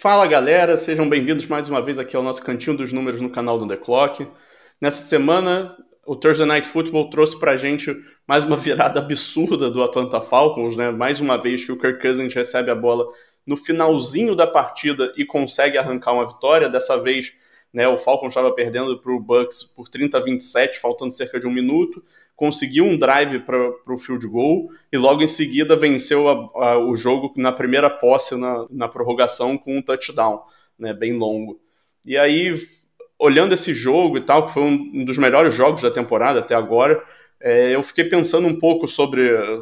Fala galera, sejam bem-vindos mais uma vez aqui ao nosso Cantinho dos Números no canal do The Clock. Nessa semana, o Thursday Night Football trouxe pra gente mais uma virada absurda do Atlanta Falcons, né? Mais uma vez que o Kirk Cousins recebe a bola no finalzinho da partida e consegue arrancar uma vitória, dessa vez né? O Falcons estava perdendo para o Bucks por 30 a 27, faltando cerca de um minuto. Conseguiu um drive para o field goal e logo em seguida venceu a, a, o jogo na primeira posse na, na prorrogação com um touchdown, né? bem longo. E aí, olhando esse jogo e tal, que foi um, um dos melhores jogos da temporada até agora, é, eu fiquei pensando um pouco sobre eh,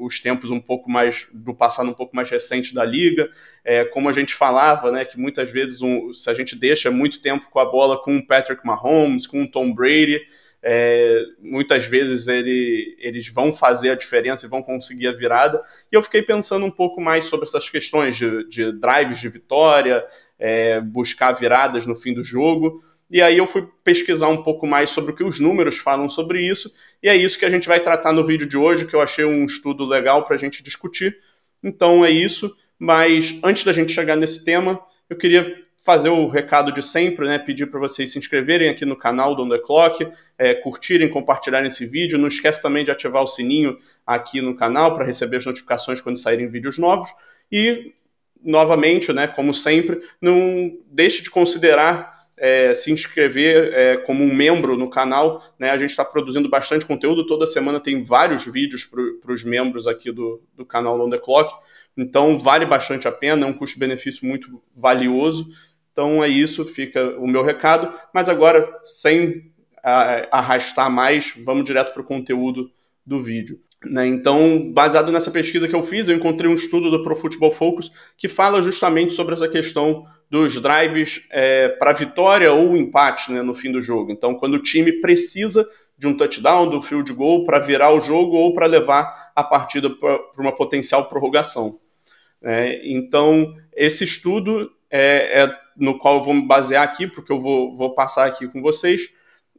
os tempos um pouco mais do passado um pouco mais recente da liga, é, como a gente falava, né, que muitas vezes um, se a gente deixa muito tempo com a bola com o Patrick Mahomes, com o Tom Brady, é, muitas vezes ele, eles vão fazer a diferença e vão conseguir a virada. E eu fiquei pensando um pouco mais sobre essas questões de, de drives de vitória, é, buscar viradas no fim do jogo. E aí eu fui pesquisar um pouco mais sobre o que os números falam sobre isso, e é isso que a gente vai tratar no vídeo de hoje, que eu achei um estudo legal para a gente discutir. Então é isso, mas antes da gente chegar nesse tema, eu queria fazer o recado de sempre, né? Pedir para vocês se inscreverem aqui no canal do On The Clock, é, curtirem, compartilharem esse vídeo. Não esquece também de ativar o sininho aqui no canal para receber as notificações quando saírem vídeos novos. E, novamente, né, como sempre, não deixe de considerar é, se inscrever é, como um membro no canal. Né? A gente está produzindo bastante conteúdo, toda semana tem vários vídeos para os membros aqui do, do canal On The Clock. Então vale bastante a pena, é um custo-benefício muito valioso. Então é isso, fica o meu recado. Mas agora, sem a, é, arrastar mais, vamos direto para o conteúdo do vídeo. Né? Então, baseado nessa pesquisa que eu fiz, eu encontrei um estudo do Pro Football Focus que fala justamente sobre essa questão dos drives é, para vitória ou empate né, no fim do jogo. Então, quando o time precisa de um touchdown, do field goal, para virar o jogo ou para levar a partida para uma potencial prorrogação. É, então, esse estudo é, é, no qual eu vou me basear aqui, porque eu vou, vou passar aqui com vocês,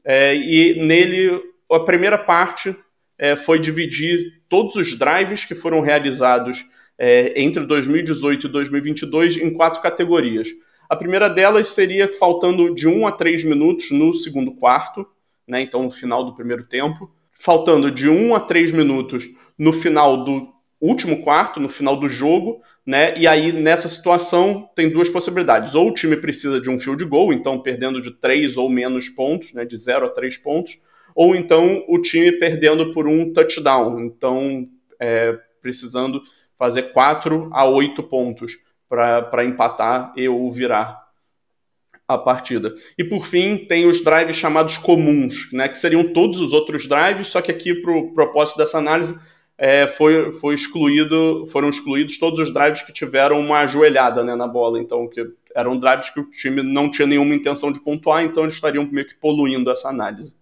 é, e nele a primeira parte é, foi dividir todos os drives que foram realizados é, entre 2018 e 2022 em quatro categorias. A primeira delas seria faltando de um a três minutos no segundo quarto, né, então no final do primeiro tempo, faltando de um a três minutos no final do último quarto, no final do jogo, né, e aí nessa situação tem duas possibilidades, ou o time precisa de um field goal, então perdendo de três ou menos pontos, né, de zero a três pontos, ou então o time perdendo por um touchdown, então é, precisando fazer 4 a 8 pontos para empatar e ou virar a partida. E por fim, tem os drives chamados comuns, né, que seriam todos os outros drives, só que aqui para o propósito dessa análise é, foi, foi excluído, foram excluídos todos os drives que tiveram uma ajoelhada né, na bola, então que eram drives que o time não tinha nenhuma intenção de pontuar, então eles estariam meio que poluindo essa análise.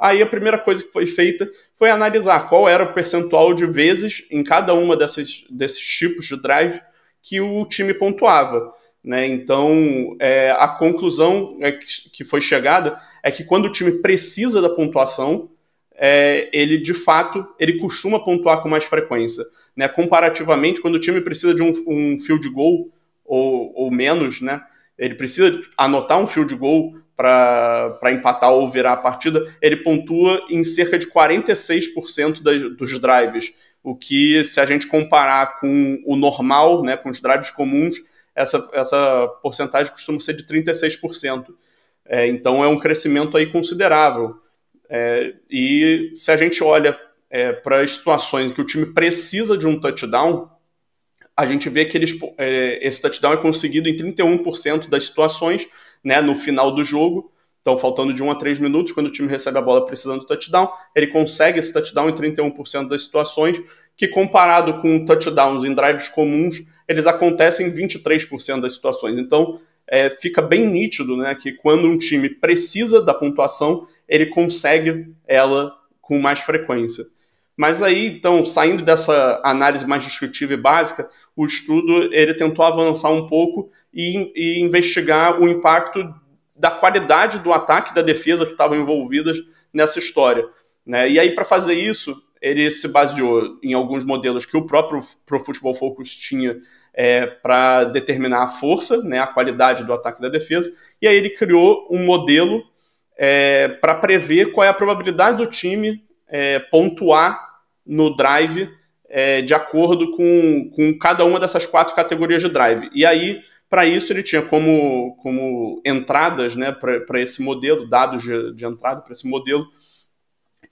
Aí a primeira coisa que foi feita foi analisar qual era o percentual de vezes em cada uma dessas, desses tipos de drive que o time pontuava. Né? Então, é, a conclusão é que, que, foi chegada é que quando o time precisa da pontuação, é, ele de fato ele costuma pontuar com mais frequência. Né? Comparativamente, quando o time precisa de um, um field goal ou, ou menos, né? ele precisa anotar um field goal para empatar ou virar a partida, ele pontua em cerca de 46% das, dos drives, o que, se a gente comparar com o normal, né, com os drives comuns, essa, essa porcentagem costuma ser de 36%. É, então é um crescimento aí considerável. É, e se a gente olha é, para as situações em que o time precisa de um touchdown, a gente vê que eles, é, esse touchdown é conseguido em 31% das situações, né, no final do jogo. Então, faltando de 1 a 3 minutos, quando o time recebe a bola precisando do touchdown, ele consegue esse touchdown em 31% das situações, que comparado com touchdowns em drives comuns, eles acontecem em 23% das situações. Então, é, fica bem nítido né, que quando um time precisa da pontuação, ele consegue ela com mais frequência. Mas aí, então, saindo dessa análise mais descritiva e básica, o estudo ele tentou avançar um pouco e, e investigar o impacto da qualidade do ataque e da defesa que estavam envolvidas nessa história. Né? E aí, para fazer isso, ele se baseou em alguns modelos que o próprio Pro Football Focus tinha é, para determinar a força, né, a qualidade do ataque e da defesa, e aí ele criou um modelo é, para prever qual é a probabilidade do time é, pontuar no drive é, de acordo com, com cada uma dessas quatro categorias de drive. E aí para isso, ele tinha como, como entradas né, para esse modelo, dados de, de entrada para esse modelo,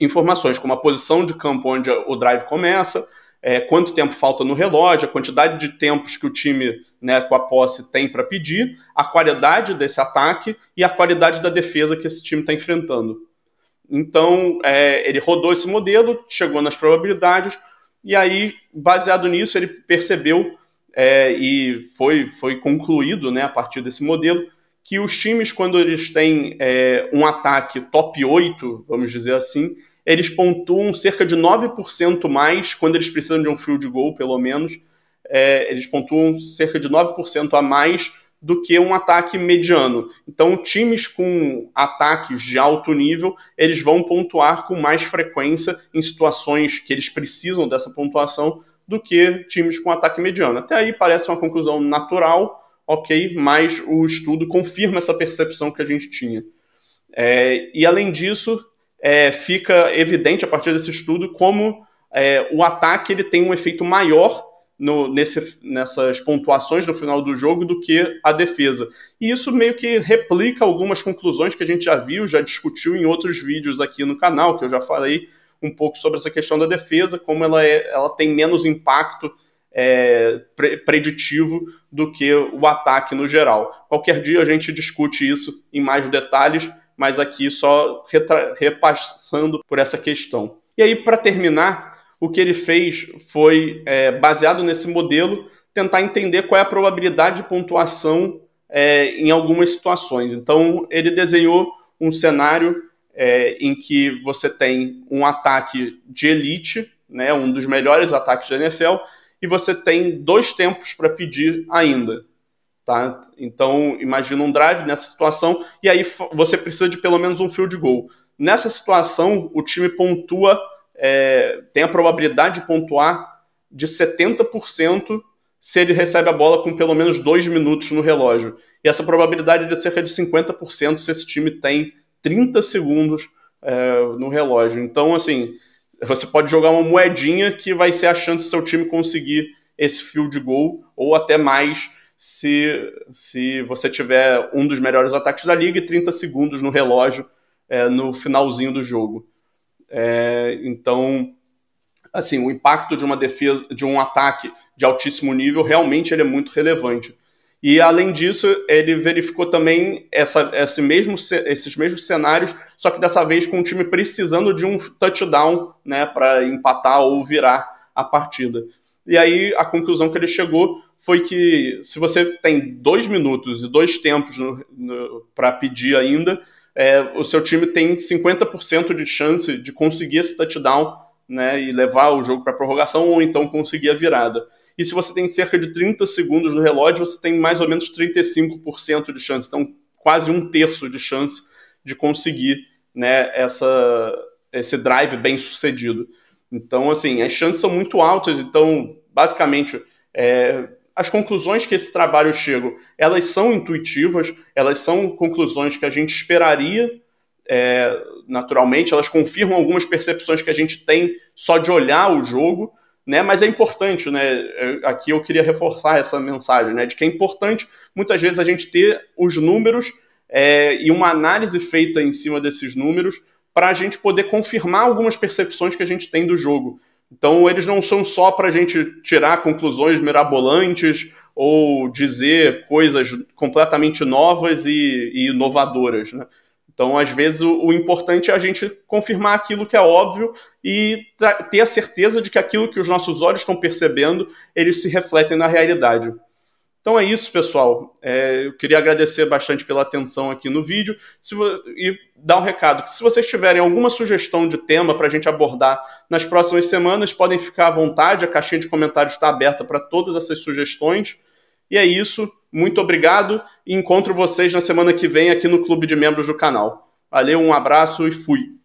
informações como a posição de campo onde o drive começa, é, quanto tempo falta no relógio, a quantidade de tempos que o time né, com a posse tem para pedir, a qualidade desse ataque e a qualidade da defesa que esse time está enfrentando. Então, é, ele rodou esse modelo, chegou nas probabilidades, e aí, baseado nisso, ele percebeu é, e foi, foi concluído né, a partir desse modelo que os times, quando eles têm é, um ataque top 8, vamos dizer assim, eles pontuam cerca de 9% mais quando eles precisam de um field goal, pelo menos. É, eles pontuam cerca de 9% a mais do que um ataque mediano. Então, times com ataques de alto nível, eles vão pontuar com mais frequência em situações que eles precisam dessa pontuação do que times com ataque mediano. Até aí parece uma conclusão natural, ok, mas o estudo confirma essa percepção que a gente tinha. É, e além disso, é, fica evidente a partir desse estudo como é, o ataque ele tem um efeito maior no, nesse, nessas pontuações no final do jogo do que a defesa. E isso meio que replica algumas conclusões que a gente já viu, já discutiu em outros vídeos aqui no canal, que eu já falei um pouco sobre essa questão da defesa, como ela, é, ela tem menos impacto é, pre preditivo do que o ataque no geral. Qualquer dia a gente discute isso em mais detalhes, mas aqui só repassando por essa questão. E aí, para terminar, o que ele fez foi, é, baseado nesse modelo, tentar entender qual é a probabilidade de pontuação é, em algumas situações. Então, ele desenhou um cenário é, em que você tem um ataque de elite, né, um dos melhores ataques da NFL, e você tem dois tempos para pedir ainda. Tá? Então, imagina um drive nessa situação, e aí você precisa de pelo menos um field goal. Nessa situação, o time pontua, é, tem a probabilidade de pontuar de 70% se ele recebe a bola com pelo menos dois minutos no relógio. E essa probabilidade é de cerca de 50% se esse time tem 30 segundos é, no relógio. Então, assim, você pode jogar uma moedinha que vai ser a chance do seu time conseguir esse field goal ou até mais se, se você tiver um dos melhores ataques da liga e 30 segundos no relógio é, no finalzinho do jogo. É, então, assim, o impacto de uma defesa, de um ataque de altíssimo nível realmente ele é muito relevante. E além disso, ele verificou também essa, esse mesmo, esses mesmos cenários, só que dessa vez com o time precisando de um touchdown né, para empatar ou virar a partida. E aí a conclusão que ele chegou foi que se você tem dois minutos e dois tempos para pedir ainda, é, o seu time tem 50% de chance de conseguir esse touchdown né, e levar o jogo para prorrogação ou então conseguir a virada. E se você tem cerca de 30 segundos no relógio, você tem mais ou menos 35% de chance. Então, quase um terço de chance de conseguir né, essa, esse drive bem sucedido. Então, assim, as chances são muito altas. Então, basicamente, é, as conclusões que esse trabalho chega, elas são intuitivas, elas são conclusões que a gente esperaria é, naturalmente, elas confirmam algumas percepções que a gente tem só de olhar o jogo, né? Mas é importante, né? É, aqui eu queria reforçar essa mensagem, né? De que é importante muitas vezes a gente ter os números é, e uma análise feita em cima desses números para a gente poder confirmar algumas percepções que a gente tem do jogo. Então, eles não são só para a gente tirar conclusões mirabolantes ou dizer coisas completamente novas e, e inovadoras. Né? Então, às vezes, o, o, importante é a gente confirmar aquilo que é óbvio e ter a certeza de que aquilo que os nossos olhos estão percebendo, eles se refletem na realidade. Então é isso, pessoal. É, eu queria agradecer bastante pela atenção aqui no vídeo e dar um recado que se vocês tiverem alguma sugestão de tema para a gente abordar nas próximas semanas, podem ficar à vontade. A caixinha de comentários está aberta para todas essas sugestões. E é isso. Muito obrigado e encontro vocês na semana que vem aqui no Clube de Membros do canal. Valeu, um abraço e fui!